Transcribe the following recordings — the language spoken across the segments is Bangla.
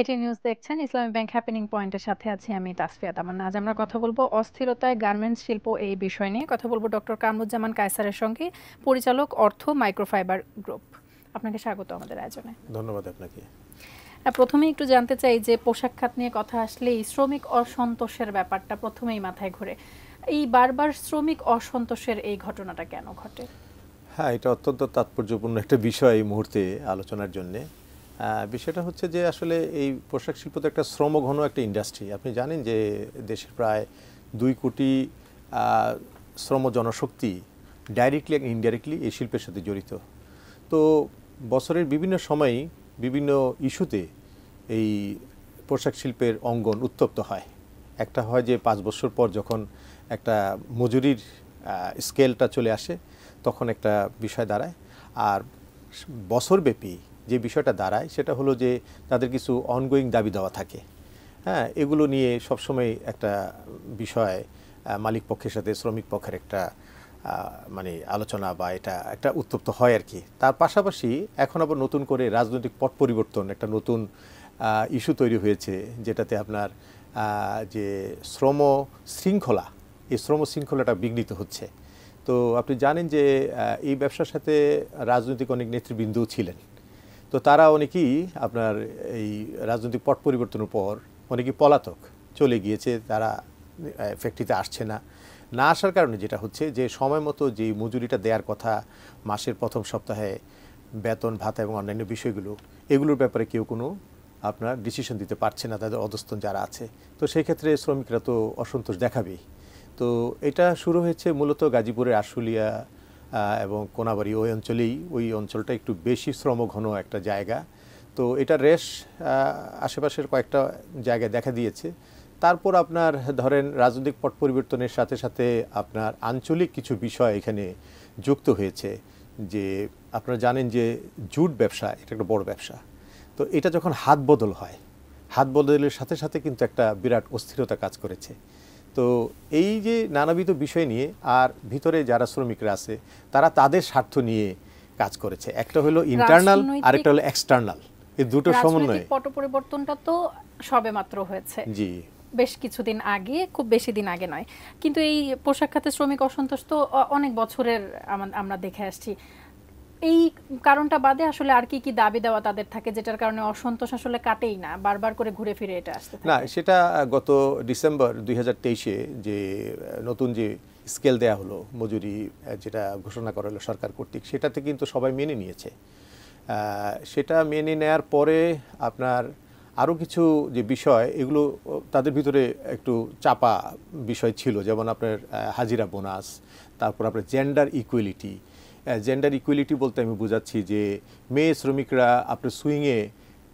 এটি নিউজ দেখছেন ইসলামী ব্যাংক হ্যাপেনিং পয়েন্টের সাথে আছি আমি তাসফিয়া তামান আজ আমরা কথা বলবো অস্থিরতায় গার্মেন্টস শিল্প এই বিষয় নিয়ে কথা বলবো ডক্টর কামরুজ্জামান কায়সারের সঙ্গে পরিচালক অর্থ মাইক্রোফাইবার গ্রুপ আপনাকে স্বাগত আমাদের আয়োজনে ধন্যবাদ আপনাকে প্রথমে একটু জানতে চাই যে পোশাক খাত নিয়ে কথা আসলে শ্রমিক অসন্তোষের ব্যাপারটা প্রথমেই মাথায় ঘুরে এই বারবার শ্রমিক অসন্তোষের এই ঘটনাটা কেন ঘটে হ্যাঁ এটা অত্যন্ত তাৎপর্যপূর্ণ একটা বিষয় এই মুহূর্তে আলোচনার জন্যে বিষয়টা হচ্ছে যে আসলে এই পোশাক শিল্প তো একটা শ্রমঘন একটা ইন্ডাস্ট্রি আপনি জানেন যে দেশের প্রায় দুই কোটি শ্রম জনশক্তি ডাইরেক্টলি এবং ইনডাইরেক্টলি এই শিল্পের সাথে জড়িত তো বছরের বিভিন্ন সময়ই বিভিন্ন ইস্যুতে এই পোশাক শিল্পের অঙ্গন উত্তপ্ত হয় একটা হয় যে পাঁচ বছর পর যখন একটা মজুরির স্কেলটা চলে আসে তখন একটা বিষয় দাঁড়ায় আর বছরব্যাপী যে বিষয়টা দাঁড়ায় সেটা হলো যে তাদের কিছু অনগোয়িং দাবি দেওয়া থাকে হ্যাঁ এগুলো নিয়ে সবসময় একটা বিষয় মালিক পক্ষের সাথে শ্রমিক পক্ষের একটা মানে আলোচনা বা এটা একটা উত্তপ্ত হয় আর কি তার পাশাপাশি এখন আবার নতুন করে রাজনৈতিক পট পরিবর্তন একটা নতুন ইস্যু তৈরি হয়েছে যেটাতে আপনার যে শ্রম শৃঙ্খলা এই শ্রম শৃঙ্খলাটা বিঘ্নিত হচ্ছে তো আপনি জানেন যে এই ব্যবসার সাথে রাজনৈতিক অনেক নেতৃবৃন্দও ছিলেন তো তারা অনেকেই আপনার এই রাজনৈতিক পট পরিবর্তনের পর অনেকেই পলাতক চলে গিয়েছে তারা ফ্যাক্টরিতে আসছে না না আসার কারণে যেটা হচ্ছে যে সময় মতো যে মজুরিটা দেওয়ার কথা মাসের প্রথম সপ্তাহে বেতন ভাতা এবং অন্যান্য বিষয়গুলো এগুলোর ব্যাপারে কেউ কোনো আপনার ডিসিশন দিতে পারছে না তাদের অধস্তন যারা আছে তো সেই ক্ষেত্রে শ্রমিকরা তো অসন্তোষ দেখাবেই তো এটা শুরু হয়েছে মূলত গাজীপুরের আশুলিয়া এবং কোনাবাড়ি ওই অঞ্চলেই ওই অঞ্চলটা একটু বেশি শ্রমঘন একটা জায়গা তো এটা রেশ আশেপাশের কয়েকটা জায়গায় দেখা দিয়েছে তারপর আপনার ধরেন রাজনৈতিক পট পরিবর্তনের সাথে সাথে আপনার আঞ্চলিক কিছু বিষয় এখানে যুক্ত হয়েছে যে আপনারা জানেন যে জুট ব্যবসা এটা একটা বড় ব্যবসা তো এটা যখন হাত বদল হয় হাত বদলের সাথে সাথে কিন্তু একটা বিরাট অস্থিরতা কাজ করেছে তো এই যে নানাবিধ বিষয় নিয়ে আর ভিতরে যারা শ্রমিকরা আছে তারা তাদের স্বার্থ নিয়ে কাজ করেছে একটা হলো ইন্টারনাল আরেকটা হলো এক্সটার্নাল এই দুটো সমন্বয়ে পট পরিবর্তনটা তো সবেমাত্র হয়েছে জি বেশ কিছুদিন আগে খুব বেশি দিন আগে নয় কিন্তু এই পোশাক খাতে শ্রমিক অসন্তোষ তো অনেক বছরের আমরা দেখে আসছি এই কারণটা বাদে আসলে আর কি কি দাবি দেওয়া তাদের থাকে যেটার কারণে অসন্তোষ আসলে কাটেই না বারবার করে ঘুরে ফিরে এটা আসতে না সেটা গত ডিসেম্বর দুই যে নতুন যে স্কেল দেয়া হলো মজুরি যেটা ঘোষণা করা হলো সরকার কর্তৃক সেটাতে কিন্তু সবাই মেনে নিয়েছে সেটা মেনে নেয়ার পরে আপনার আরও কিছু যে বিষয় এগুলো তাদের ভিতরে একটু চাপা বিষয় ছিল যেমন আপনার হাজিরা বোনাস তারপর আপনার জেন্ডার ইকুয়েলিটি জেন্ডার ইকুয়ালিটি বলতে আমি বোঝাচ্ছি যে মেয়ে শ্রমিকরা আপনার সুইংয়ে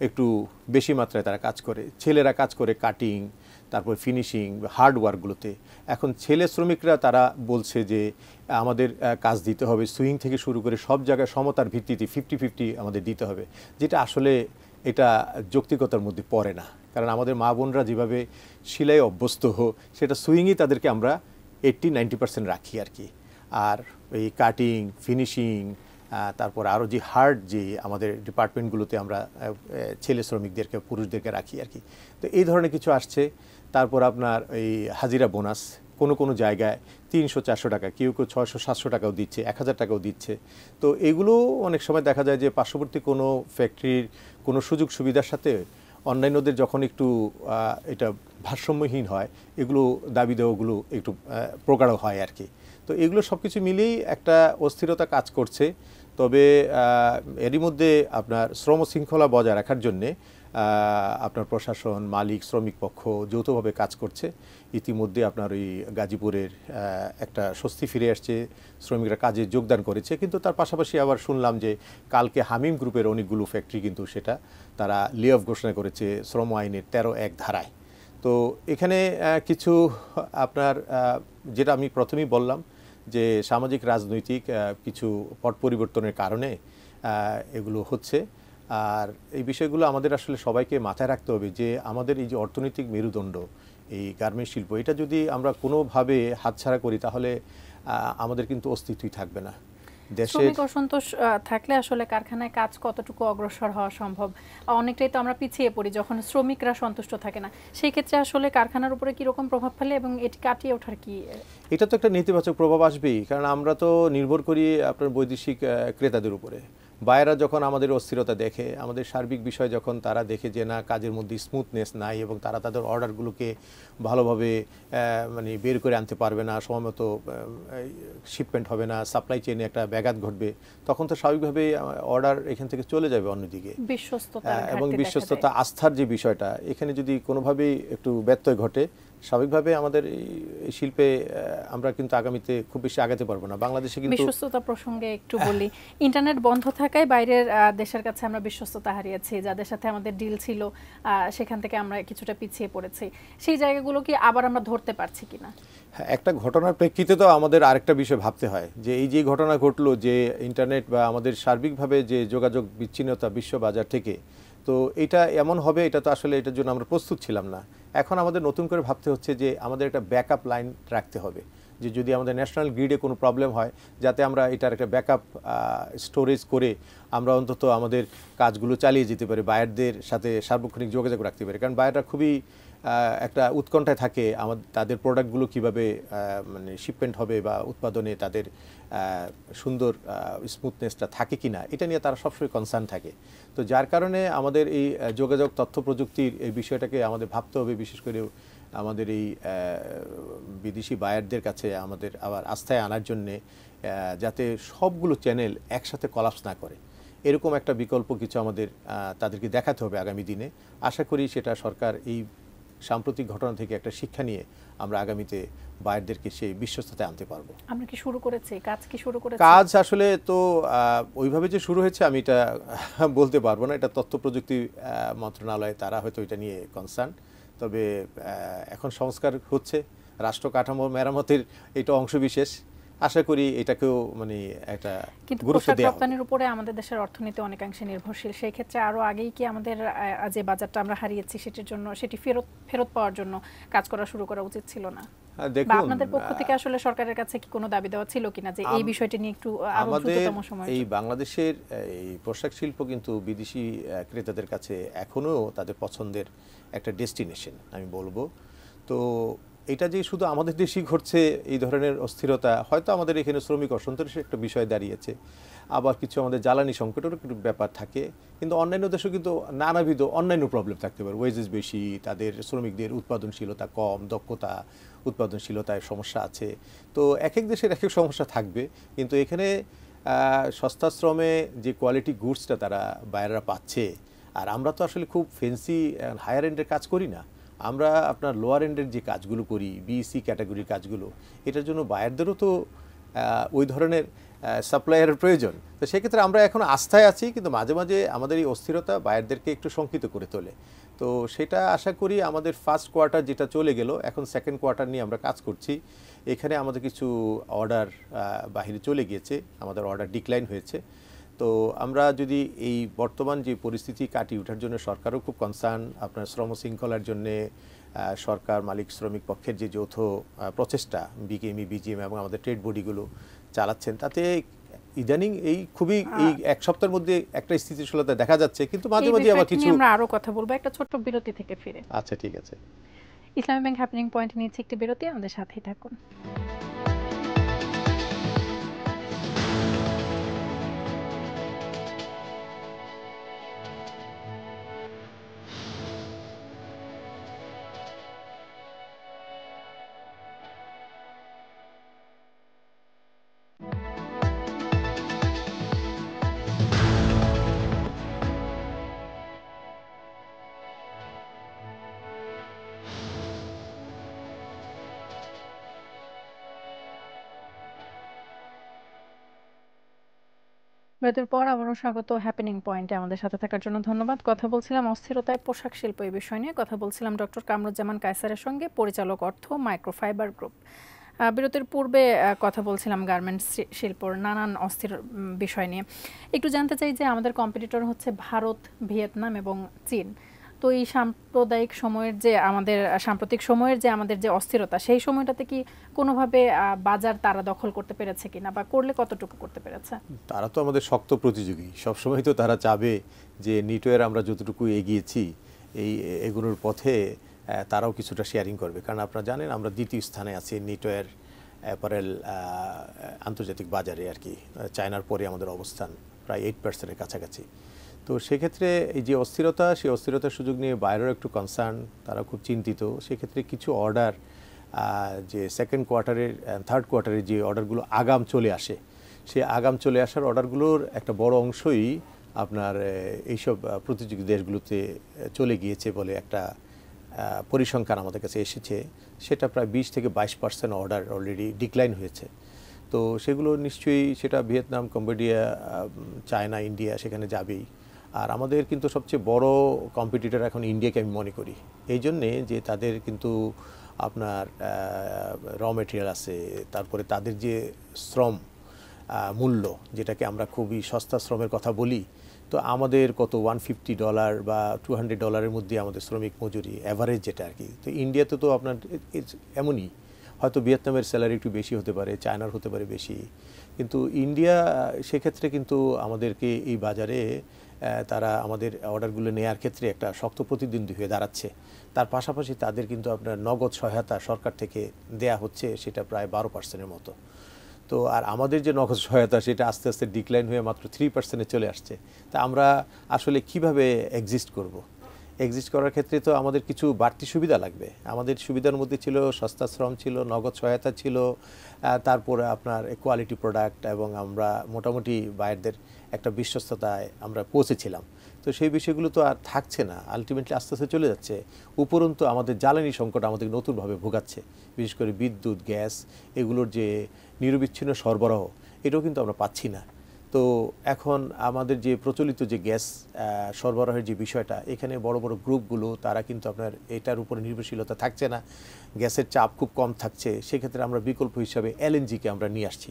একটু বেশি মাত্রায় তারা কাজ করে ছেলেরা কাজ করে কাটিং তারপর ফিনিশিং হার্ড ওয়ার্কগুলোতে এখন ছেলে শ্রমিকরা তারা বলছে যে আমাদের কাজ দিতে হবে সুইং থেকে শুরু করে সব জায়গায় সমতার ভিত্তিতে ফিফটি ফিফটি আমাদের দিতে হবে যেটা আসলে এটা যৌক্তিকতার মধ্যে পড়ে না কারণ আমাদের মা বোনরা যেভাবে সিলাই অভ্যস্ত হো সেটা সুইংই তাদেরকে আমরা এইট্টি নাইনটি পার্সেন্ট রাখি আর কি আর এই কাটিং ফিনিশিং তারপর আরও যে হার্ড যে আমাদের ডিপার্টমেন্টগুলোতে আমরা ছেলে শ্রমিকদেরকে পুরুষদেরকে রাখি আর কি তো এই ধরনের কিছু আসছে তারপর আপনার এই হাজিরা বোনাস কোনো কোনো জায়গায় তিনশো চারশো টাকা কেউ কেউ ছয়শো সাতশো টাকাও দিচ্ছে এক হাজার টাকাও দিচ্ছে তো এগুলো অনেক সময় দেখা যায় যে পার্শ্ববর্তী কোনো ফ্যাক্টরির কোনো সুযোগ সুবিধার সাথে অন্যান্যদের যখন একটু এটা ভারসাম্যহীন হয় এগুলো দাবি দেওয়াগুলো একটু প্রগাঢ় হয় আর কি তো এগুলো সব কিছু মিলিয়েই একটা অস্থিরতা কাজ করছে তবে এরই মধ্যে আপনার শ্রম শৃঙ্খলা বজায় রাখার জন্যে আপনার প্রশাসন মালিক শ্রমিক পক্ষ যৌথভাবে কাজ করছে ইতিমধ্যে আপনার ওই গাজীপুরের একটা স্বস্তি ফিরে আসছে শ্রমিকরা কাজে যোগদান করেছে কিন্তু তার পাশাপাশি আবার শুনলাম যে কালকে হামিম গ্রুপের অনেকগুলো ফ্যাক্টরি কিন্তু সেটা তারা লে অফ ঘোষণা করেছে শ্রম আইনের তেরো এক ধারায় তো এখানে কিছু আপনার যেটা আমি প্রথমেই বললাম যে সামাজিক রাজনৈতিক কিছু পট পরিবর্তনের কারণে এগুলো হচ্ছে আর এই বিষয়গুলো আমাদের আসলে সবাইকে মাথায় রাখতে হবে যে আমাদের এই যে অর্থনৈতিক মেরুদণ্ড এই গার্মেন্ট শিল্প এটা যদি আমরা কোনোভাবে হাতছাড়া করি তাহলে আমাদের কিন্তু অস্তিত্বই থাকবে না শ্রমিক অসন্তোষ থাকলে আসলে কারখানায় কাজ কতটুকু অগ্রসর হওয়া সম্ভব অনেকটাই তো আমরা পিছিয়ে পড়ি যখন শ্রমিকরা সন্তুষ্ট থাকে না সেই ক্ষেত্রে আসলে কারখানার উপরে কি রকম প্রভাব ফেলে এবং এটি কাটিয়ে ওঠার কি এটা তো একটা নেতিবাচক প্রভাব আসবেই কারণ আমরা তো নির্ভর করি আপনার বৈদেশিক ক্রেতাদের উপরে বাইরা যখন আমাদের অস্থিরতা দেখে আমাদের সার্বিক বিষয় যখন তারা দেখে যে না কাজের মধ্যে স্মুথনেস নাই এবং তারা তাদের অর্ডারগুলোকে ভালোভাবে মানে বের করে আনতে পারবে না সময়মতো শিপমেন্ট হবে না সাপ্লাই চেনে একটা ব্যাঘাত ঘটবে তখন তো স্বাভাবিকভাবেই অর্ডার এখান থেকে চলে যাবে অন্যদিকে বিশ্বস্ততা এবং বিশ্বস্ততা আস্থার যে বিষয়টা এখানে যদি কোনোভাবেই একটু ব্যত্যয় ঘটে স্বাভাবিকভাবে আমাদের এই শিল্পে আমরা কিন্তু আগামীতে খুব বেশি আগাতে পারবো না বাংলাদেশে কিন্তু বিশ্বস্ততা প্রসঙ্গে একটু বলি ইন্টারনেট বন্ধ থাকায় বাইরের দেশের কাছে আমরা বিশ্বস্ততা হারিয়েছি যাদের সাথে আমাদের ডিল ছিল সেখান থেকে আমরা কিছুটা পিছিয়ে পড়েছি সেই জায়গাগুলো কি আবার আমরা ধরতে পারছি কিনা হ্যাঁ, একটা ঘটনার প্রেক্ষিতে তো আমাদের আরেকটা বিষয় ভাবতে হয় যে এই যে ঘটনা ঘটলো যে ইন্টারনেট বা আমাদের সার্বিকভাবে যে যোগাযোগ বিচ্ছিন্নতা বিশ্ববাজার থেকে তো এটা এমন হবে এটা তো আসলে এটার জন্য আমরা প্রস্তুত ছিলাম না এখন আমাদের নতুন করে ভাবতে হচ্ছে যে আমাদের একটা ব্যাকআপ লাইন রাখতে হবে যে যদি আমাদের ন্যাশনাল গ্রিডে কোনো প্রবলেম হয় যাতে আমরা এটার একটা ব্যাকআপ স্টোরেজ করে আমরা অন্তত আমাদের কাজগুলো চালিয়ে যেতে পারি বায়ারদের সাথে সার্বক্ষণিক যোগাযোগ রাখতে পারি কারণ বায়াররা খুবই একটা উৎকণ্ঠায় থাকে আমাদের তাদের প্রোডাক্টগুলো কিভাবে মানে শিপমেন্ট হবে বা উৎপাদনে তাদের সুন্দর স্মুথনেসটা থাকে কি না এটা নিয়ে তারা সবসময় কনসার্ন থাকে তো যার কারণে আমাদের এই যোগাযোগ তথ্য প্রযুক্তির এই বিষয়টাকে আমাদের ভাবতে হবে বিশেষ করে আমাদের এই বিদেশি বায়ারদের কাছে আমাদের আবার আস্থায় আনার জন্যে যাতে সবগুলো চ্যানেল একসাথে কলাপস না করে এরকম একটা বিকল্প কিছু আমাদের তাদেরকে দেখাতে হবে আগামী দিনে আশা করি সেটা সরকার এই সাম্প্রতিক ঘটনা থেকে একটা শিক্ষা নিয়ে আমরা আগামীতে বাইরদেরকে সেই বিশ্বস্ততায় আনতে পারবো আমরা কি শুরু করেছি কাজ কি শুরু করেছি কাজ আসলে তো ওইভাবে যে শুরু হয়েছে আমি এটা বলতে পারবো না এটা তথ্য প্রযুক্তি মন্ত্রণালয় তারা হয়তো এটা নিয়ে কনসার্ন তবে এখন সংস্কার হচ্ছে রাষ্ট্র কাঠামো মেরামতের এটা অংশবিশেষ আশা করি এটাকেও মানে একটা কিন্তু পোশাক রপ্তানির উপরে আমাদের দেশের অর্থনীতি অনেকাংশে নির্ভরশীল সেই ক্ষেত্রে আরো আগেই কি আমাদের যে বাজারটা আমরা হারিয়েছি সেটির জন্য সেটি ফেরত ফেরত পাওয়ার জন্য কাজ করা শুরু করা উচিত ছিল না আপনাদের পক্ষ থেকে আসলে সরকারের কাছে কি কোনো দাবি দেওয়া ছিল কিনা যে এই বিষয়টি নিয়ে একটু দ্রুততম সময় এই বাংলাদেশের এই পোশাক শিল্প কিন্তু বিদেশি ক্রেতাদের কাছে এখনো তাদের পছন্দের একটা ডেস্টিনেশন আমি বলবো তো এটা যে শুধু আমাদের দেশেই ঘটছে এই ধরনের অস্থিরতা হয়তো আমাদের এখানে শ্রমিক অসন্তোষের একটা বিষয় দাঁড়িয়েছে আবার কিছু আমাদের জ্বালানি সংকটেরও একটু ব্যাপার থাকে কিন্তু অন্যান্য দেশেও কিন্তু নানাবিধ অন্যান্য প্রবলেম থাকতে পারে ওয়েজেস বেশি তাদের শ্রমিকদের উৎপাদনশীলতা কম দক্ষতা উৎপাদনশীলতায় সমস্যা আছে তো এক এক দেশের এক এক সমস্যা থাকবে কিন্তু এখানে সস্তা শ্রমে যে কোয়ালিটি গুডসটা তারা বাইরেরা পাচ্ছে আর আমরা তো আসলে খুব ফেন্সি হায়ার এন্ডের কাজ করি না আমরা আপনার লোয়ার এন্ডের যে কাজগুলো করি বিসি ক্যাটাগরির কাজগুলো এটার জন্য বায়ারদেরও তো ওই ধরনের সাপ্লায়ারের প্রয়োজন তো সেক্ষেত্রে আমরা এখন আস্থায় আছি কিন্তু মাঝে মাঝে আমাদের এই অস্থিরতা বায়ারদেরকে একটু শঙ্কিত করে তোলে তো সেটা আশা করি আমাদের ফার্স্ট কোয়ার্টার যেটা চলে গেল এখন সেকেন্ড কোয়ার্টার নিয়ে আমরা কাজ করছি এখানে আমাদের কিছু অর্ডার বাহিরে চলে গিয়েছে আমাদের অর্ডার ডিক্লাইন হয়েছে তো আমরা যদি এই বর্তমান যে পরিস্থিতি কাটিয়ে ওঠার জন্য সরকারও খুব কনসার্ন আপনার শ্রম শৃঙ্খলার জন্যে সরকার মালিক শ্রমিক পক্ষের যে যৌথ প্রচেষ্টা বিকেএমই বিজিএম এবং আমাদের ট্রেড বডিগুলো চালাচ্ছেন তাতে ইদানিং এই খুবই এই এক সপ্তাহের মধ্যে একটা স্থিতিশীলতা দেখা যাচ্ছে কিন্তু মাঝে মাঝে আবার কিছু আমরা আরো কথা বলবো একটা ছোট্ট বিরতি থেকে ফিরে আচ্ছা ঠিক আছে ইসলামী ব্যাংক হ্যাপেনিং পয়েন্ট নিয়েছি একটি বিরতি আমাদের সাথেই থাকুন বিরতির পর আবারও স্বাগত হ্যাপেনিং পয়েন্টে আমাদের সাথে থাকার জন্য ধন্যবাদ কথা বলছিলাম অস্থিরতায় পোশাক শিল্প এই বিষয় নিয়ে কথা বলছিলাম ডক্টর কামরুজ্জামান কায়সারের সঙ্গে পরিচালক অর্থ মাইক্রোফাইবার গ্রুপ বিরতির পূর্বে কথা বলছিলাম গার্মেন্টস শিল্পর নানান অস্থির বিষয় নিয়ে একটু জানতে চাই যে আমাদের কম্পিটিটর হচ্ছে ভারত ভিয়েতনাম এবং চীন তো এই সাম্প্রদায়িক সময়ের যে আমাদের সাম্প্রতিক সময়ের যে আমাদের যে অস্থিরতা সেই সময়টাতে কি কোনোভাবে বাজার তারা দখল করতে পেরেছে কিনা বা করলে কতটুকু করতে পেরেছে তারা তো আমাদের শক্ত প্রতিযোগী সবসময় তো তারা চাবে যে নিটোয়ের e আমরা যতটুকু এগিয়েছি এই এগুলোর পথে তারাও কিছুটা শেয়ারিং করবে কারণ আপনারা জানেন আমরা দ্বিতীয় স্থানে আছি নিটোয়ের e অ্যাপারেল আন্তর্জাতিক বাজারে আর কি চায়নার পরে আমাদের অবস্থান প্রায় এইট পার্সেন্টের কাছাকাছি তো সেক্ষেত্রে এই যে অস্থিরতা সেই অস্থিরতার সুযোগ নিয়ে বাইরেও একটু কনসার্ন তারা খুব চিন্তিত সেক্ষেত্রে কিছু অর্ডার যে সেকেন্ড কোয়ার্টারের থার্ড কোয়ার্টারের যে অর্ডারগুলো আগাম চলে আসে সে আগাম চলে আসার অর্ডারগুলোর একটা বড় অংশই আপনার এইসব প্রতিযোগী দেশগুলোতে চলে গিয়েছে বলে একটা পরিসংখ্যান আমাদের কাছে এসেছে সেটা প্রায় বিশ থেকে বাইশ পার্সেন্ট অর্ডার অলরেডি ডিক্লাইন হয়েছে তো সেগুলো নিশ্চয়ই সেটা ভিয়েতনাম কম্বোডিয়া চায়না ইন্ডিয়া সেখানে যাবেই আর আমাদের কিন্তু সবচেয়ে বড় কম্পিটিটর এখন ইন্ডিয়াকে আমি মনে করি এই জন্যে যে তাদের কিন্তু আপনার র মেটেরিয়াল আছে তারপরে তাদের যে শ্রম মূল্য যেটাকে আমরা খুবই সস্তা শ্রমের কথা বলি তো আমাদের কত ওয়ান ফিফটি ডলার বা টু হান্ড্রেড ডলারের মধ্যে আমাদের শ্রমিক মজুরি অ্যাভারেজ যেটা আর কি তো ইন্ডিয়াতে তো আপনার এমনই হয়তো ভিয়েতনামের স্যালারি একটু বেশি হতে পারে চায়নার হতে পারে বেশি কিন্তু ইন্ডিয়া সেক্ষেত্রে কিন্তু আমাদেরকে এই বাজারে তারা আমাদের অর্ডারগুলো নেয়ার ক্ষেত্রে একটা শক্ত প্রতিদ্বন্দ্বী হয়ে দাঁড়াচ্ছে তার পাশাপাশি তাদের কিন্তু আপনার নগদ সহায়তা সরকার থেকে দেয়া হচ্ছে সেটা প্রায় বারো পার্সেন্টের মতো তো আর আমাদের যে নগদ সহায়তা সেটা আস্তে আস্তে ডিক্লাইন হয়ে মাত্র থ্রি পার্সেন্টে চলে আসছে তা আমরা আসলে কিভাবে এক্সিস্ট করবো এক্সিস্ট করার ক্ষেত্রে তো আমাদের কিছু বাড়তি সুবিধা লাগবে আমাদের সুবিধার মধ্যে ছিল সস্তা শ্রম ছিল নগদ সহায়তা ছিল তারপরে আপনার কোয়ালিটি প্রোডাক্ট এবং আমরা মোটামুটি বাইরদের একটা বিশ্বস্ততায় আমরা পৌঁছেছিলাম তো সেই বিষয়গুলো তো আর থাকছে না আলটিমেটলি আস্তে আস্তে চলে যাচ্ছে উপরন্তু আমাদের জ্বালানি সংকট আমাদের নতুনভাবে ভোগাচ্ছে বিশেষ করে বিদ্যুৎ গ্যাস এগুলোর যে নিরবিচ্ছিন্ন সরবরাহ এটাও কিন্তু আমরা পাচ্ছি না তো এখন আমাদের যে প্রচলিত যে গ্যাস সরবরাহের যে বিষয়টা এখানে বড় বড় গ্রুপগুলো তারা কিন্তু আপনার এটার উপরে নির্ভরশীলতা থাকছে না গ্যাসের চাপ খুব কম থাকছে সেক্ষেত্রে আমরা বিকল্প হিসাবে এলএনজিকে আমরা নিয়ে আসছি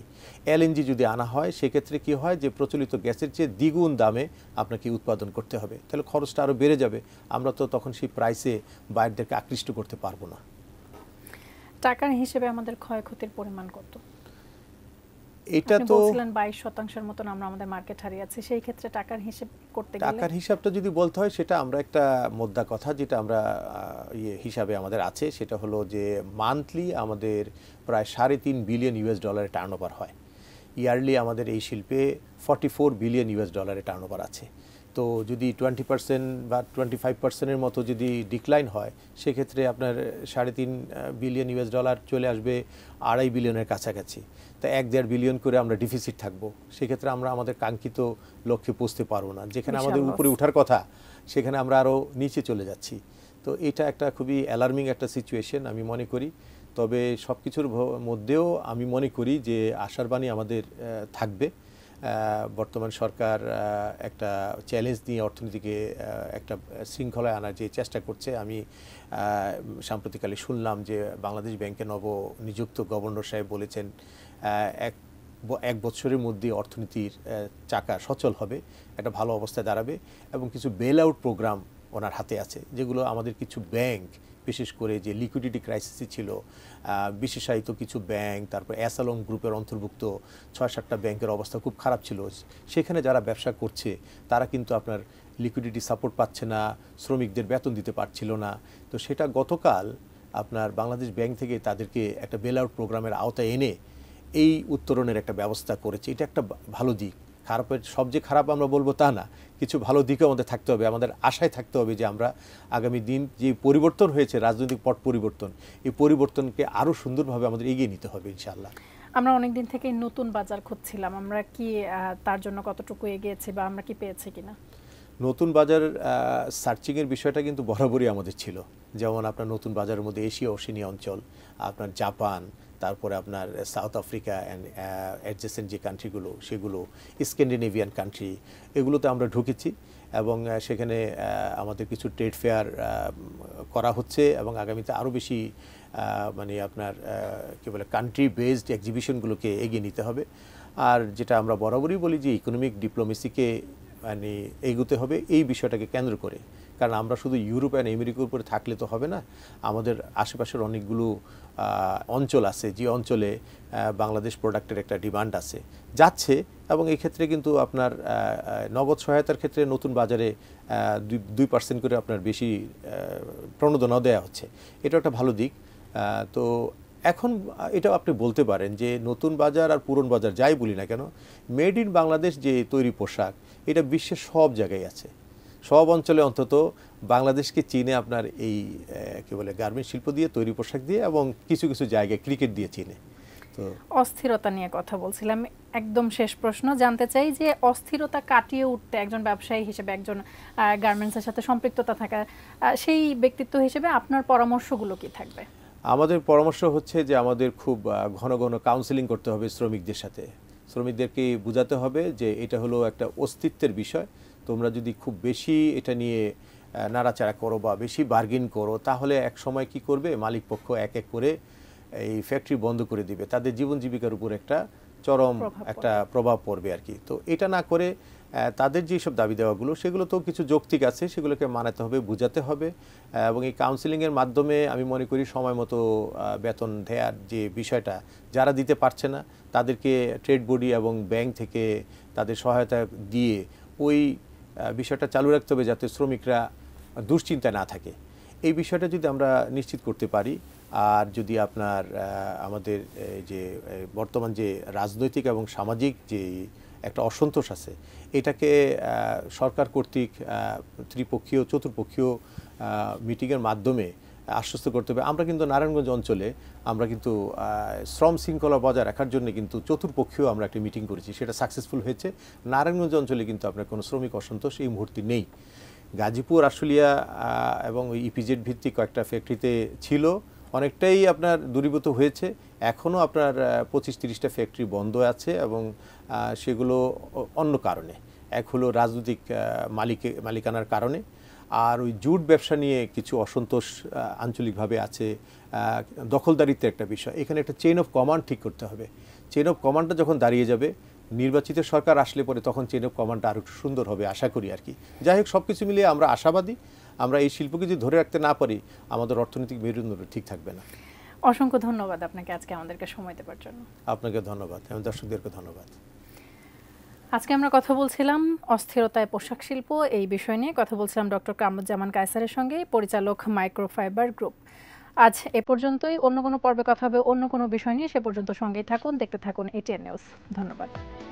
এলএনজি যদি আনা হয় সেক্ষেত্রে কি হয় যে প্রচলিত গ্যাসের চেয়ে দ্বিগুণ দামে আপনাকে উৎপাদন করতে হবে তাহলে খরচটা আরও বেড়ে যাবে আমরা তো তখন সেই প্রাইসে বাইরদেরকে আকৃষ্ট করতে পারবো না টাকার হিসেবে আমাদের ক্ষয়ক্ষতির পরিমাণ কত এটা তো বলছিলেন 22 শতাংশের মতন আমরা আমাদের মার্কেট হারিয়েছি সেই ক্ষেত্রে টাকার হিসাব করতে গেলে টাকার হিসাবটা যদি বলতে হয় সেটা আমরা একটা মোদ্দা কথা যেটা আমরা ইয়ে হিসাবে আমাদের আছে সেটা হলো যে মান্থলি আমাদের প্রায় সাড়ে তিন বিলিয়ন ইউএস ডলারে টার্নওভার হয় ইয়ারলি আমাদের এই শিল্পে ফর্টি ফোর বিলিয়ন ইউএস ডলারে টার্নওভার আছে তো যদি টোয়েন্টি পার্সেন্ট বা টোয়েন্টি ফাইভ পার্সেন্টের মতো যদি ডিক্লাইন হয় সেক্ষেত্রে আপনার সাড়ে তিন বিলিয়ন ইউএস ডলার চলে আসবে আড়াই বিলিয়নের কাছাকাছি তা এক দেড় বিলিয়ন করে আমরা ডিফিসিট থাকবো সেক্ষেত্রে আমরা আমাদের কাঙ্ক্ষিত লক্ষ্যে পৌঁছতে পারবো না যেখানে আমাদের উপরে উঠার কথা সেখানে আমরা আরও নিচে চলে যাচ্ছি তো এটা একটা খুবই অ্যালার্মিং একটা সিচুয়েশন আমি মনে করি তবে সব কিছুর মধ্যেও আমি মনে করি যে আশার বাণী আমাদের থাকবে বর্তমান সরকার একটা চ্যালেঞ্জ নিয়ে অর্থনীতিকে একটা শৃঙ্খলায় আনার যে চেষ্টা করছে আমি সাম্প্রতিককালে শুনলাম যে বাংলাদেশ ব্যাংকের নব নিযুক্ত গভর্নর সাহেব বলেছেন এক এক বছরের মধ্যে অর্থনীতির চাকা সচল হবে একটা ভালো অবস্থায় দাঁড়াবে এবং কিছু বেল আউট প্রোগ্রাম ওনার হাতে আছে যেগুলো আমাদের কিছু ব্যাংক বিশেষ করে যে লিকুইডিটি ক্রাইসিসই ছিল বিশেষায়িত কিছু ব্যাংক তারপর অ্যাসালং গ্রুপের অন্তর্ভুক্ত ছয় সাতটা ব্যাংকের অবস্থা খুব খারাপ ছিল সেখানে যারা ব্যবসা করছে তারা কিন্তু আপনার লিকুইডিটি সাপোর্ট পাচ্ছে না শ্রমিকদের বেতন দিতে পারছিল না তো সেটা গতকাল আপনার বাংলাদেশ ব্যাংক থেকে তাদেরকে একটা বেল আউট প্রোগ্রামের আওতায় এনে এই উত্তরণের একটা ব্যবস্থা করেছে এটা একটা ভালো দিক খারাপের সবচেয়ে খারাপ আমরা বলবো তা না কিছু ভালো দিকও আমাদের থাকতে হবে আমাদের আশায় থাকতে হবে যে আমরা আগামী দিন যে পরিবর্তন হয়েছে রাজনৈতিক পট পরিবর্তন এই পরিবর্তনকে আরও সুন্দরভাবে আমাদের এগিয়ে নিতে হবে ইনশাআল্লাহ আমরা অনেকদিন থেকে নতুন বাজার খুঁজছিলাম আমরা কি তার জন্য কতটুকু এগিয়েছি বা আমরা কি পেয়েছি কিনা নতুন বাজার সার্চিংয়ের বিষয়টা কিন্তু বরাবরই আমাদের ছিল যেমন আপনার নতুন বাজারের মধ্যে এশিয়া ওশিনিয়া অঞ্চল আপনার জাপান তারপরে আপনার সাউথ আফ্রিকা অ্যান্ড অ্যাডজেসেন্ট যে কান্ট্রিগুলো সেগুলো স্ক্যান্ডিনেভিয়ান কান্ট্রি এগুলোতে আমরা ঢুকেছি এবং সেখানে আমাদের কিছু ট্রেড ফেয়ার করা হচ্ছে এবং আগামীতে আরও বেশি মানে আপনার কী বলে কান্ট্রি বেসড এক্সিবিশনগুলোকে এগিয়ে নিতে হবে আর যেটা আমরা বরাবরই বলি যে ইকোনমিক ডিপ্লোমেসিকে মানে এগোতে হবে এই বিষয়টাকে কেন্দ্র করে কারণ আমরা শুধু ইউরোপ অ্যান্ড আমেরিকার উপরে থাকলে তো হবে না আমাদের আশেপাশের অনেকগুলো অঞ্চল আছে যে অঞ্চলে বাংলাদেশ প্রোডাক্টের একটা ডিমান্ড আছে যাচ্ছে এবং এক্ষেত্রে কিন্তু আপনার নগদ সহায়তার ক্ষেত্রে নতুন বাজারে দুই পার্সেন্ট করে আপনার বেশি প্রণোদনা দেওয়া হচ্ছে এটা একটা ভালো দিক তো এখন এটা আপনি বলতে পারেন যে নতুন বাজার আর পুরন বাজার যাই বলি না কেন মেড ইন বাংলাদেশ যে তৈরি পোশাক এটা বিশ্বের সব জায়গায় আছে সব অঞ্চলে অন্তত বাংলাদেশকে চীনে আপনার এই কি বলে গার্মেন্ট শিল্প দিয়ে তৈরি পোশাক দিয়ে এবং কিছু কিছু জায়গায় ক্রিকেট দিয়ে চীনে অস্থিরতা নিয়ে কথা বলছিলাম একদম শেষ প্রশ্ন জানতে চাই যে অস্থিরতা কাটিয়ে উঠতে একজন ব্যবসায়ী হিসেবে একজন গার্মেন্টসের সাথে সম্পৃক্ততা থাকা সেই ব্যক্তিত্ব হিসেবে আপনার পরামর্শগুলো কি থাকবে আমাদের পরামর্শ হচ্ছে যে আমাদের খুব ঘন ঘন কাউন্সিলিং করতে হবে শ্রমিকদের সাথে শ্রমিকদেরকে বোঝাতে হবে যে এটা হলো একটা অস্তিত্বের বিষয় তোমরা যদি খুব বেশি এটা নিয়ে নাড়াচাড়া করো বা বেশি বার্গেন করো তাহলে এক সময় কি করবে মালিক পক্ষ এক এক করে এই ফ্যাক্টরি বন্ধ করে দিবে তাদের জীবন জীবিকার উপর একটা চরম একটা প্রভাব পড়বে আর কি তো এটা না করে তাদের যেসব দাবি দেওয়াগুলো সেগুলো তো কিছু যৌক্তিক আছে সেগুলোকে মানাতে হবে বুঝাতে হবে এবং এই কাউন্সিলিংয়ের মাধ্যমে আমি মনে করি সময় মতো বেতন দেওয়ার যে বিষয়টা যারা দিতে পারছে না তাদেরকে ট্রেড বডি এবং ব্যাংক থেকে তাদের সহায়তা দিয়ে ওই বিষয়টা চালু রাখতে হবে যাতে শ্রমিকরা দুশ্চিন্তা না থাকে এই বিষয়টা যদি আমরা নিশ্চিত করতে পারি আর যদি আপনার আমাদের যে বর্তমান যে রাজনৈতিক এবং সামাজিক যে একটা অসন্তোষ আছে এটাকে সরকার কর্তৃক ত্রিপক্ষীয় চতুর্পক্ষীয় মিটিংয়ের মাধ্যমে আশ্বস্ত করতে হবে আমরা কিন্তু নারায়ণগঞ্জ অঞ্চলে আমরা কিন্তু শ্রম শৃঙ্খলা বজায় রাখার জন্য কিন্তু চতুর্পক্ষেও আমরা একটি মিটিং করেছি সেটা সাকসেসফুল হয়েছে নারায়ণগঞ্জ অঞ্চলে কিন্তু আপনার কোনো শ্রমিক অসন্তোষ এই মুহূর্তে নেই গাজীপুর আশুলিয়া এবং ওই ইপিজেড e ভিত্তিক কয়েকটা ফ্যাক্টরিতে ছিল অনেকটাই আপনার দূরীভূত হয়েছে এখনও আপনার পঁচিশ তিরিশটা ফ্যাক্টরি বন্ধ আছে এবং সেগুলো অন্য কারণে এক হলো রাজনৈতিক মালিক মালিকানার কারণে আর ওই জুট ব্যবসা নিয়ে কিছু অসন্তোষ আঞ্চলিকভাবে আছে দখলদারিত্বের একটা বিষয় এখানে একটা চেইন অফ কমান্ড ঠিক করতে হবে চেইন অফ কমান্ডটা যখন দাঁড়িয়ে যাবে নির্বাচিত সরকার আসলে পরে তখন চেইন অফ কমান্ডটা আরও একটু সুন্দর হবে আশা করি আর কি যাই হোক সব কিছু মিলিয়ে আমরা আশাবাদী আমরা এই শিল্পকে যদি ধরে রাখতে না পারি আমাদের অর্থনৈতিক মেরুদণ্ড ঠিক থাকবে না অসংখ্য ধন্যবাদ আপনাকে আজকে আমাদেরকে সময় দেওয়ার জন্য আপনাকে ধন্যবাদ এবং দর্শকদেরকে ধন্যবাদ আজকে আমরা কথা বলছিলাম অস্থিরতায় পোশাক শিল্প এই বিষয় নিয়ে কথা বলছিলাম ডক্টর কামরুজ্জামান কায়সারের সঙ্গে পরিচালক মাইক্রোফাইবার গ্রুপ আজ এ পর্যন্তই অন্য কোনো পর্বে কথা হবে অন্য কোনো বিষয় নিয়ে সে পর্যন্ত সঙ্গেই থাকুন দেখতে থাকুন এটিএন নিউজ ধন্যবাদ